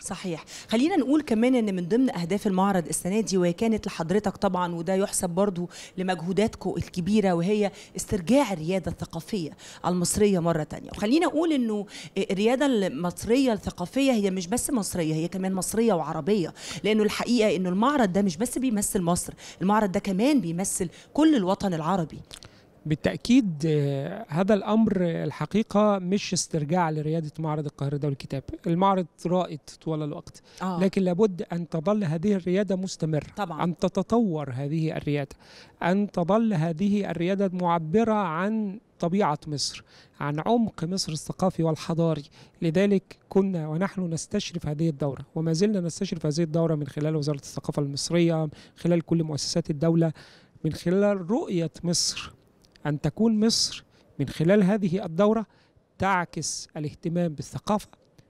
صحيح خلينا نقول كمان ان من ضمن اهداف المعرض السنه دي وهي كانت لحضرتك طبعا وده يحسب برضو لمجهوداتكم الكبيره وهي استرجاع الرياده الثقافيه المصريه مره تانية وخلينا اقول انه الرياده المصريه الثقافيه هي مش بس مصريه هي كمان مصريه وعربيه لانه الحقيقه انه المعرض ده مش بس بيمثل مصر المعرض ده كمان بيمثل كل الوطن العربي بالتاكيد آه، هذا الامر الحقيقه مش استرجاع لرياده معرض القاهره دول الكتاب المعرض رائد طوال الوقت آه. لكن لابد ان تظل هذه الرياده مستمره طبعا. ان تتطور هذه الرياده ان تظل هذه الرياده معبره عن طبيعه مصر عن عمق مصر الثقافي والحضاري لذلك كنا ونحن نستشرف هذه الدورة وما زلنا نستشرف هذه الدورة من خلال وزارة الثقافة المصرية من خلال كل مؤسسات الدولة من خلال رؤية مصر أن تكون مصر من خلال هذه الدورة تعكس الاهتمام بالثقافة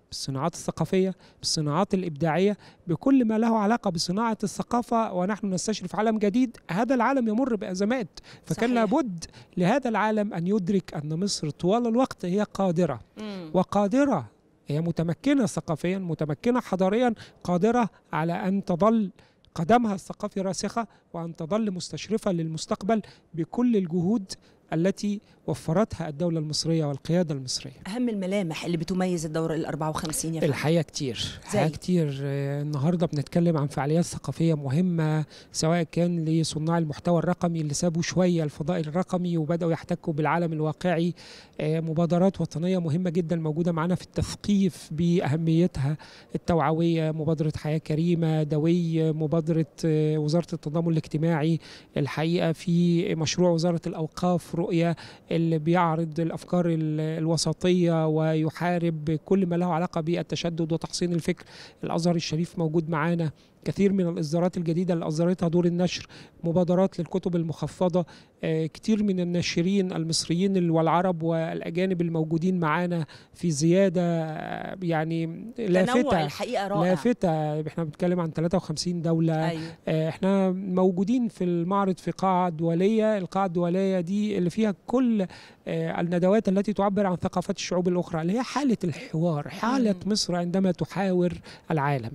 بالصناعات الثقافية بالصناعات الإبداعية بكل ما له علاقة بصناعة الثقافة ونحن نستشرف عالم جديد هذا العالم يمر بأزمات فكان صحيح. لابد لهذا العالم أن يدرك أن مصر طوال الوقت هي قادرة مم. وقادرة هي متمكنة ثقافيا متمكنة حضاريا قادرة على أن تظل قدمها الثقافي راسخة وأن تظل مستشرفة للمستقبل بكل الجهود التي وفرتها الدولة المصرية والقيادة المصرية أهم الملامح اللي بتميز الدورة ال 54 يا فندم الحقيقة كتير الحقيقة كتير آه، النهاردة بنتكلم عن فعاليات ثقافية مهمة سواء كان لصناع المحتوى الرقمي اللي سابوا شوية الفضاء الرقمي وبدأوا يحتكوا بالعالم الواقعي آه، مبادرات وطنية مهمة جدا موجودة معانا في التثقيف بأهميتها التوعوية مبادرة حياة كريمة دوي مبادرة آه، وزارة التضامن الاجتماعي الحقيقة في مشروع وزارة الأوقاف رؤية اللي بيعرض الافكار الوسطيه ويحارب كل ما له علاقه بالتشدد وتحصين الفكر الازهر الشريف موجود معانا كثير من الاصدارات الجديده اللي اصدرتها دور النشر مبادرات للكتب المخفضه آه، كثير من الناشرين المصريين والعرب والاجانب الموجودين معانا في زياده آه، يعني لافته الحقيقه رائع لافته احنا بنتكلم عن 53 دوله أيوه. آه، احنا موجودين في المعرض في قاعه دوليه القاعه الدوليه دي اللي فيها كل الندوات التي تعبر عن ثقافات الشعوب الاخرى اللي هي حاله الحوار حاله مصر عندما تحاور العالم